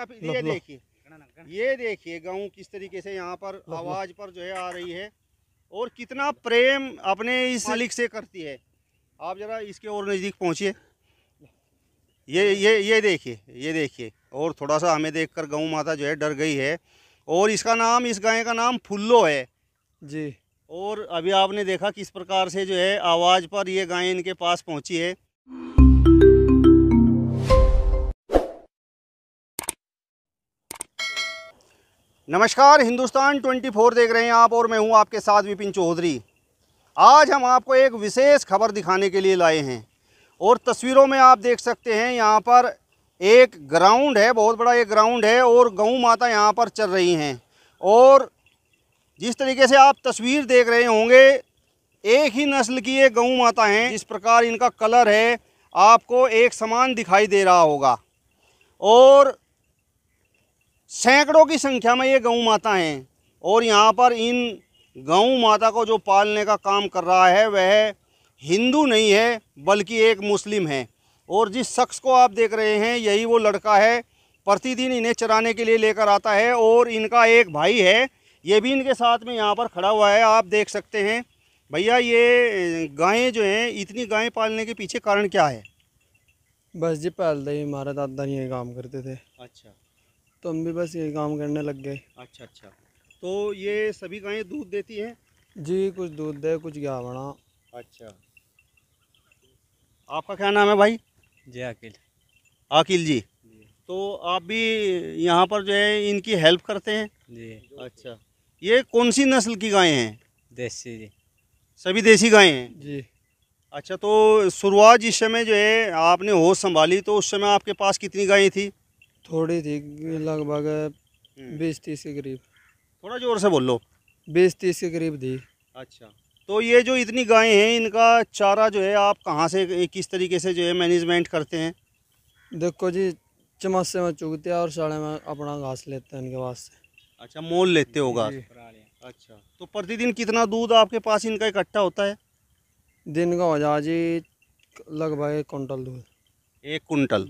आप ये देखिए ये देखिए गाँव किस तरीके से यहाँ पर आवाज़ पर जो है आ रही है और कितना प्रेम अपने इस हाँ। लिख से करती है आप ज़रा इसके और नज़दीक पहुँचिए ये ये ये देखिए ये देखिए और थोड़ा सा हमें देखकर गऊ माता जो है डर गई है और इसका नाम इस गाय का नाम फुल्लो है जी और अभी आपने देखा किस प्रकार से जो है आवाज़ पर ये गाय इनके पास पहुँची है नमस्कार हिंदुस्तान 24 देख रहे हैं आप और मैं हूं आपके साथ विपिन चौधरी आज हम आपको एक विशेष खबर दिखाने के लिए लाए हैं और तस्वीरों में आप देख सकते हैं यहां पर एक ग्राउंड है बहुत बड़ा एक ग्राउंड है और गऊ माता यहां पर चल रही हैं और जिस तरीके से आप तस्वीर देख रहे होंगे एक ही नस्ल की ये गऊ माता हैं जिस प्रकार इनका कलर है आपको एक समान दिखाई दे रहा होगा और सैकड़ों की संख्या में ये गऊ माता हैं और यहाँ पर इन गऊ माता को जो पालने का काम कर रहा है वह हिंदू नहीं है बल्कि एक मुस्लिम है और जिस शख्स को आप देख रहे हैं यही वो लड़का है प्रतिदिन इन्हें चराने के लिए लेकर आता है और इनका एक भाई है ये भी इनके साथ में यहाँ पर खड़ा हुआ है आप देख सकते हैं भैया ये गायें जो हैं इतनी गायें पालने के पीछे कारण क्या है बस जी पहले ही हमारे दादा ये काम करते थे अच्छा तो हम भी बस यही काम करने लग गए अच्छा अच्छा तो ये सभी गायें दूध देती हैं जी कुछ दूध दे कुछ गया बना अच्छा आपका क्या नाम है भाई जी आकिल आकिल जी तो आप भी यहाँ पर जो है इनकी हेल्प करते हैं जी अच्छा ये कौन सी नस्ल की गायें हैं देसी जी सभी देसी गायें हैं जी अच्छा तो शुरुआत जिस समय जो है आपने होश संभाली तो उस समय आपके पास कितनी गायें थी थोड़ी थी लगभग हम्म। बीस तीस के करीब थोड़ा जोर से बोल लो बीस तीस के करीब थी अच्छा तो ये जो इतनी गायें हैं इनका चारा जो है आप कहाँ से किस तरीके से जो है मैनेजमेंट करते हैं देखो जी चमासे में चुगते हैं और साड़े में अपना घास लेते हैं इनके वास्ते अच्छा मोल लेते हो घास अच्छा तो प्रतिदिन कितना दूध आपके पास इनका इकट्ठा होता है दिन का हो जाए जी लगभग एक कुंटल दूध एक कुंटल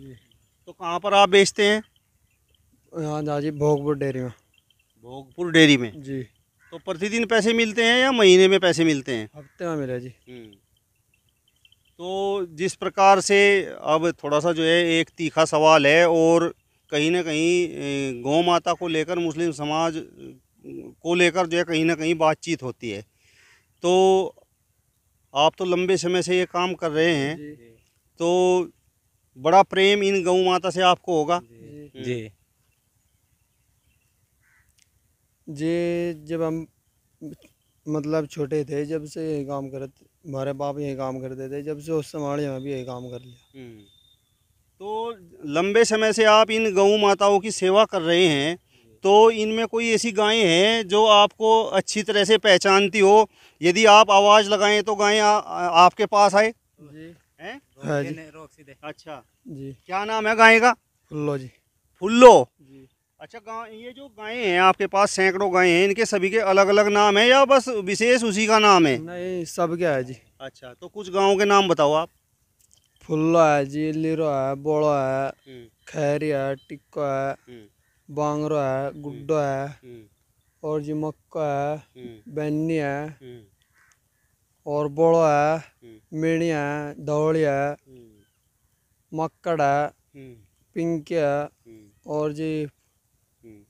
तो कहाँ पर आप बेचते हैं हाँ जी भोगपुर डेयरी में भोगपुर डेयरी में जी तो प्रतिदिन पैसे मिलते हैं या महीने में पैसे मिलते हैं हफ्ते में मिले जी हम्म। तो जिस प्रकार से अब थोड़ा सा जो है एक तीखा सवाल है और कहीं ना कहीं गौ माता को लेकर मुस्लिम समाज को लेकर जो है कहीं ना कहीं बातचीत होती है तो आप तो लंबे समय से ये काम कर रहे हैं तो बड़ा प्रेम इन गौ माता से आपको होगा जी जी जब हम मतलब छोटे थे जब से यही काम करते हमारे बाप यही काम करते थे जब से उस समय में भी यही काम कर लिया हम्म। तो लंबे समय से आप इन गौ माताओं की सेवा कर रहे हैं तो इनमें कोई ऐसी गायें हैं जो आपको अच्छी तरह से पहचानती हो यदि आप आवाज़ लगाएं तो गायें आपके पास आए हाँ जी अच्छा जी क्या नाम है गाय का फुल्लो जी फुल्लो जी अच्छा गाँव ये जो गाय हैं आपके पास सैकड़ों गाय हैं इनके सभी के अलग अलग नाम है या बस विशेष उसी का नाम है नहीं सब क्या है जी अच्छा तो कुछ गाँव के नाम बताओ आप फुल्लो है जी लीरो है बोड़ो है हम्म। खैरी है टिक्को है हम्म। बांगरो है गुड्डो है हम्म। और जी मक्का है बैनी है और बोलो है मिणी हम्म। है धौली है हम्म। मक्कड़ है हम्म। पिंक है और जी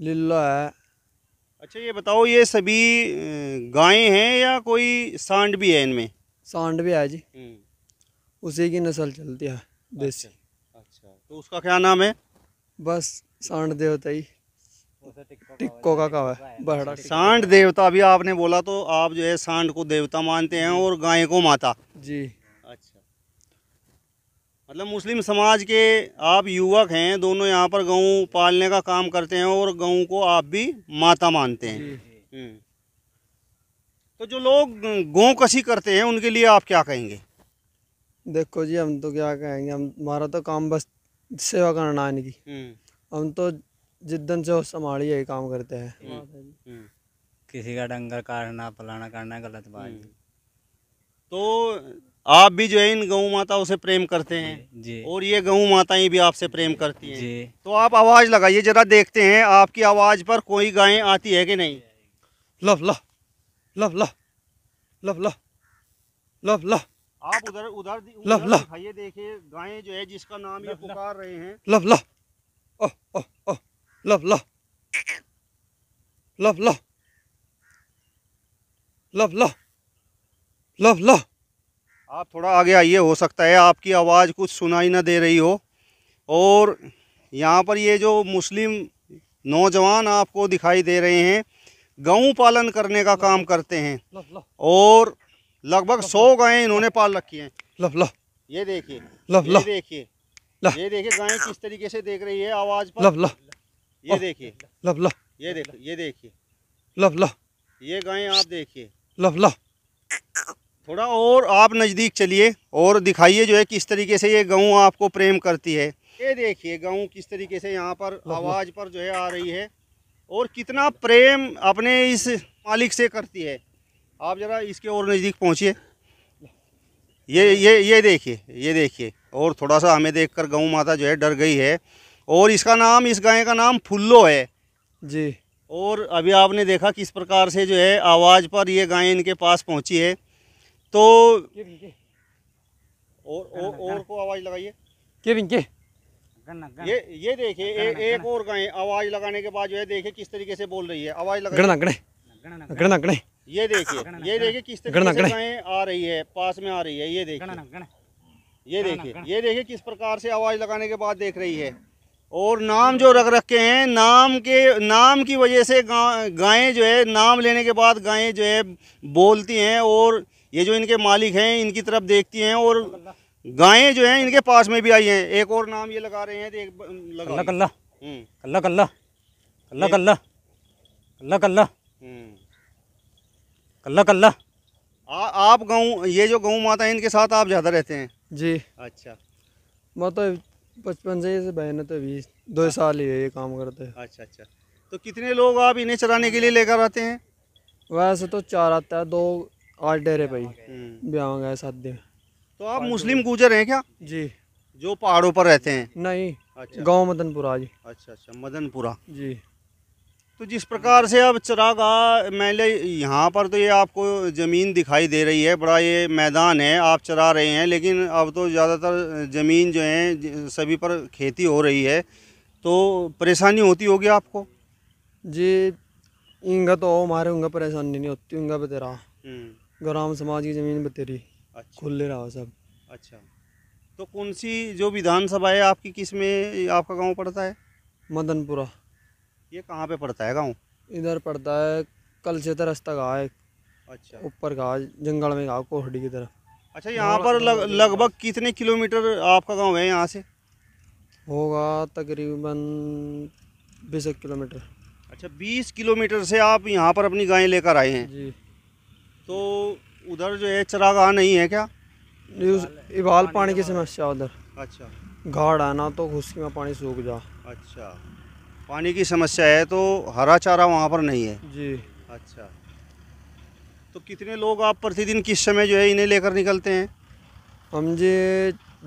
लिल्लो है अच्छा ये बताओ ये सभी गायें हैं या कोई सांड भी है इनमें सांड भी है जी उसी की नस्ल चलती है देसी अच्छा, अच्छा तो उसका क्या नाम है बस सांड देवता ही टिक्को का कहा है बहड़ा सांड देवता अभी आपने बोला तो आप जो है सांड को देवता मानते हैं और गाय को माता जी अच्छा मतलब मुस्लिम समाज के आप युवक हैं दोनों यहाँ पर गऊ पालने का काम करते हैं और गऊ को आप भी माता मानते हैं हम्म। तो जो लोग गौ कसी करते हैं उनके लिए आप क्या कहेंगे देखो जी हम तो क्या कहेंगे हम हमारा तो काम बस सेवा करना है इनकी हम्म। हम तो जिद्दन से संभाली यही काम करते हैं हम्म, हम्म। किसी का डंगर काटना पलाना करना गलत बात हम्म। है तो आप भी जो है इन गऊ माताओं से प्रेम करते हैं जी और ये गऊ माताएं भी आपसे प्रेम करती हैं जी तो आप आवाज़ लगाइए जरा देखते हैं आपकी आवाज़ पर कोई गायें आती है कि नहीं लफ लफ लफ लफ लफ लफ लफ लफ आप उधर उधर लफ लफ ये देखिए गायें जो है जिसका नाम ये पुकार रहे हैं लफ लफ ओह ओह ओह लो लो लो लो लो लो लो लो आप थोड़ा आगे आइए हो सकता है आपकी आवाज़ कुछ सुनाई ना दे रही हो और यहाँ पर ये जो मुस्लिम नौजवान आपको दिखाई दे रहे हैं गऊ पालन करने का काम करते हैं और लगभग सौ गायें इन्होंने पाल रखी हैं लो लो ये देखिए लो लो देखिए ये देखिए गायें किस तरीके से देख रही है आवाज़ पर लो ये देखिए लब लो ये देखो ये देखिए लव लो ये गाय आप देखिए लब लो थोड़ा और आप नज़दीक चलिए और दिखाइए जो है किस तरीके से ये गऊ आपको प्रेम करती है ये देखिए गऊ किस तरीके से यहाँ पर आवाज़ पर जो है आ रही है और कितना प्रेम अपने इस मालिक से करती है आप ज़रा इसके और नज़दीक पहुँचिए ये ये ये देखिए ये देखिए और थोड़ा सा हमें देखकर गऊ माता जो है डर गई है और इसका नाम इस गाय का नाम फुल्लो है जी और अभी आपने देखा किस प्रकार से जो है आवाज़ पर ये गाय इनके पास पहुंची है तो और और, और को आवाज़ लगाइए के बिंके ये ये देखिए एक और गाय आवाज़ लगाने के बाद जो है देखिए किस तरीके से बोल रही है आवाज़ लगा गणना गणे ये देखिए ये देखिए किस तरीके से गाय आ रही है पास में आ रही है ये देखिए ये देखिए ये देखिए किस प्रकार से आवाज़ लगाने के बाद देख रही है और नाम जो रख रखे हैं नाम के नाम की वजह से गायें जो है नाम लेने के बाद गायें जो है बोलती हैं और ये जो इनके मालिक हैं इनकी तरफ देखती हैं और गायें जो हैं इनके पास में भी आई हैं एक और नाम ये लगा रहे हैं तो एक अल्लाह हम्म। कल्ला कल्ला कल्ला कल्ला कल्ला कल्ला हम्म। कल्ला कल्ला कल्ला आप गऊ ये जो गऊ माता है इनके साथ आप ज़्यादा रहते हैं जी अच्छा मतलब बचपन से ही बहन तो अभी दो हाँ। साल ही है ये काम करते हैं अच्छा अच्छा तो कितने लोग आप इन्हें चराने के लिए लेकर आते हैं वैसे तो चार आता है दो आठ डेरे भाई हम्म। ब्याह गए शादी तो आप मुस्लिम गुजर हैं क्या जी जो पहाड़ों पर रहते हैं नहीं अच्छा गाँव मदनपुरा जी अच्छा अच्छा मदनपुरा जी तो जिस प्रकार से अब चिराग मैंने यहाँ पर तो ये आपको ज़मीन दिखाई दे रही है बड़ा ये मैदान है आप चरा रहे हैं लेकिन अब तो ज़्यादातर ज़मीन जो है सभी पर खेती हो रही है तो परेशानी होती होगी आपको जी इंगा तो हमारे उनका परेशानी नहीं होती उनका बतेरा हम्म। ग्राम समाज की ज़मीन बतेरी अच्छा। ले रहा सब अच्छा तो कौन सी जो विधानसभा है आपकी किस में आपका गाँव पड़ता है मदनपुरा ये कहाँ पे पड़ता है गाँव इधर पड़ता है कल से तो रास्ता कहा है अच्छा ऊपर कहा जंगल में कहा कोहडी की तरफ अच्छा यहाँ पर लगभग कितने किलोमीटर आपका गाँव है यहाँ से होगा तकरीबन बीस किलोमीटर अच्छा बीस किलोमीटर से आप यहाँ पर अपनी गायें लेकर आए हैं जी तो उधर जो है चरागाह नहीं है क्या इबाल पानी की समस्या उधर अच्छा घाट आना तो खुशी में पानी सूख जा अच्छा पानी की समस्या है तो हरा चारा वहाँ पर नहीं है जी अच्छा तो कितने लोग आप प्रतिदिन किस समय जो है इन्हें लेकर निकलते हैं हम जी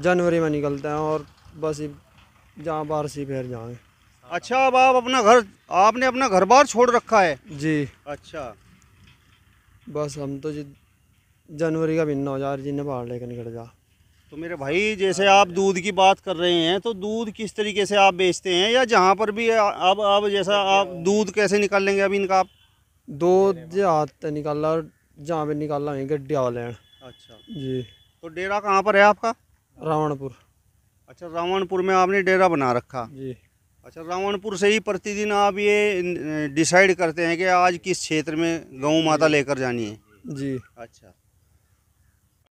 जनवरी में निकलते हैं और बस जहाँ बाहर सी फिर जाएँ अच्छा अब आप अपना घर आपने अपना घर बार छोड़ रखा है जी अच्छा बस हम तो जी जनवरी का भिन्न हो जा जिन्हें बाहर लेकर निकल जा तो मेरे भाई जैसे आप दूध की बात कर रहे हैं तो दूध किस तरीके से आप बेचते हैं या जहाँ पर भी अब अब जैसा आप दूध कैसे निकाल लेंगे अभी इनका आप दूध हाथ निकाला जहाँ पे निकाला गड्डिया अच्छा जी तो डेरा कहाँ पर है आपका रावणपुर अच्छा रावणपुर में आपने डेरा बना रखा जी अच्छा रावणपुर से ही प्रतिदिन आप ये डिसाइड करते हैं कि आज किस क्षेत्र में गऊ माता लेकर जानी है जी अच्छा